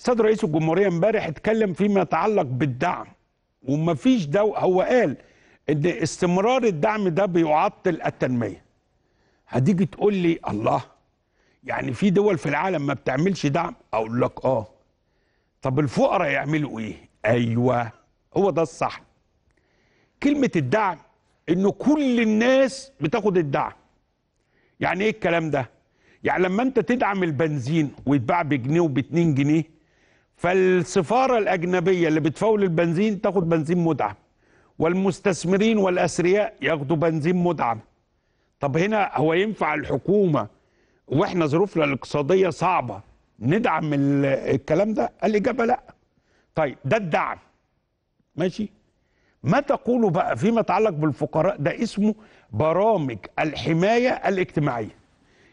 استاذ رئيس الجمهوريه امبارح اتكلم فيما يتعلق بالدعم ومفيش دو هو قال ان استمرار الدعم ده بيعطل التنميه هتيجي تقول لي الله يعني في دول في العالم ما بتعملش دعم اقول لك اه طب الفقراء يعملوا ايه ايوه هو ده الصح كلمه الدعم ان كل الناس بتاخد الدعم يعني ايه الكلام ده يعني لما انت تدعم البنزين ويتباع بجنيه وباتنين 2 جنيه فالسفاره الاجنبيه اللي بتفاول البنزين تاخد بنزين مدعم والمستثمرين والاثرياء ياخدوا بنزين مدعم طب هنا هو ينفع الحكومه واحنا ظروفنا الاقتصاديه صعبه ندعم الكلام ده الاجابه لا طيب ده الدعم ماشي ما تقوله بقى فيما يتعلق بالفقراء ده اسمه برامج الحمايه الاجتماعيه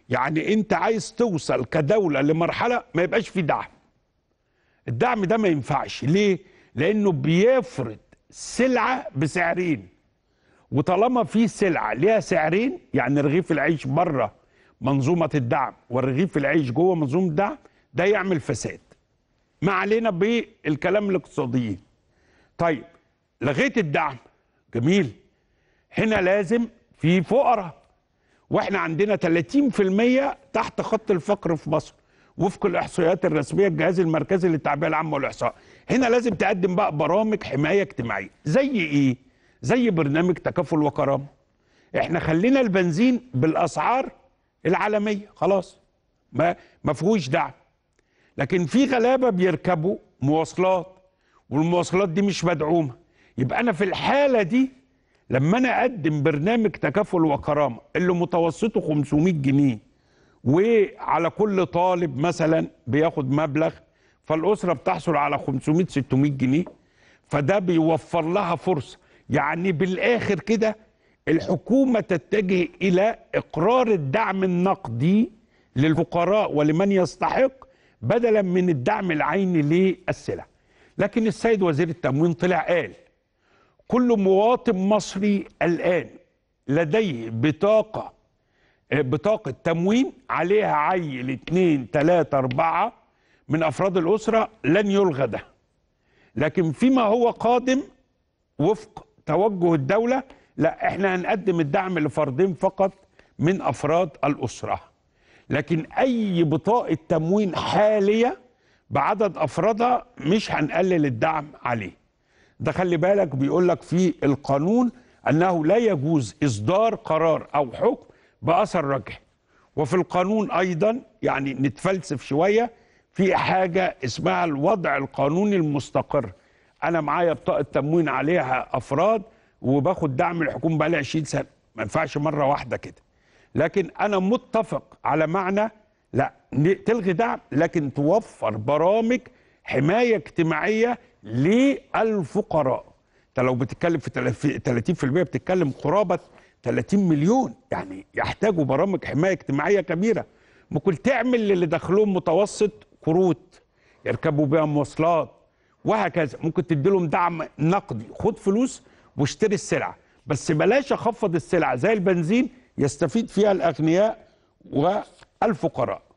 يعني انت عايز توصل كدوله لمرحله ما يبقاش في دعم الدعم ده ما ينفعش ليه لانه بيفرض سلعه بسعرين وطالما في سلعه ليها سعرين يعني رغيف العيش بره منظومه الدعم والرغيف العيش جوه منظومه الدعم ده يعمل فساد ما علينا بالكلام الاقتصاديين طيب لغيت الدعم جميل هنا لازم في فقراء واحنا عندنا 30% تحت خط الفقر في مصر وفق الاحصائيات الرسميه الجهاز المركزي للتعبئه العامه والاحصاء هنا لازم تقدم بقى برامج حمايه اجتماعيه زي ايه زي برنامج تكافل وكرامه احنا خلينا البنزين بالاسعار العالميه خلاص ما ما فيهوش دعم لكن في غلابه بيركبوا مواصلات والمواصلات دي مش مدعومه يبقى انا في الحاله دي لما انا اقدم برنامج تكافل وكرامه اللي متوسطه 500 جنيه وعلى كل طالب مثلا بياخد مبلغ فالاسره بتحصل على 500 600 جنيه فده بيوفر لها فرصه يعني بالاخر كده الحكومه تتجه الى اقرار الدعم النقدي للفقراء ولمن يستحق بدلا من الدعم العيني للسلع لكن السيد وزير التموين طلع قال كل مواطن مصري الان لديه بطاقه بطاقه تموين عليها عيل اتنين تلاتة اربعة من افراد الاسره لن يلغى ده لكن فيما هو قادم وفق توجه الدوله لا احنا هنقدم الدعم لفردين فقط من افراد الاسره لكن اي بطاقه تموين حاليه بعدد افرادها مش هنقلل الدعم عليه ده خلي بالك بيقول لك في القانون انه لا يجوز اصدار قرار او حكم باثر رجعي وفي القانون ايضا يعني نتفلسف شويه في حاجه اسمها الوضع القانوني المستقر انا معايا بطاقه تموين عليها افراد وباخد دعم الحكومه بقالي 20 سنه ما ينفعش مره واحده كده لكن انا متفق على معنى لا تلغي دعم لكن توفر برامج حمايه اجتماعيه للفقراء انت لو بتتكلم في 30% بتتكلم قرابه 30 مليون يعني يحتاجوا برامج حمايه اجتماعيه كبيره ممكن تعمل للي دخلهم متوسط كروت يركبوا بيها مواصلات وهكذا ممكن تدي لهم دعم نقدي خد فلوس واشتري السلعه بس بلاش اخفض السلعه زي البنزين يستفيد فيها الاغنياء والفقراء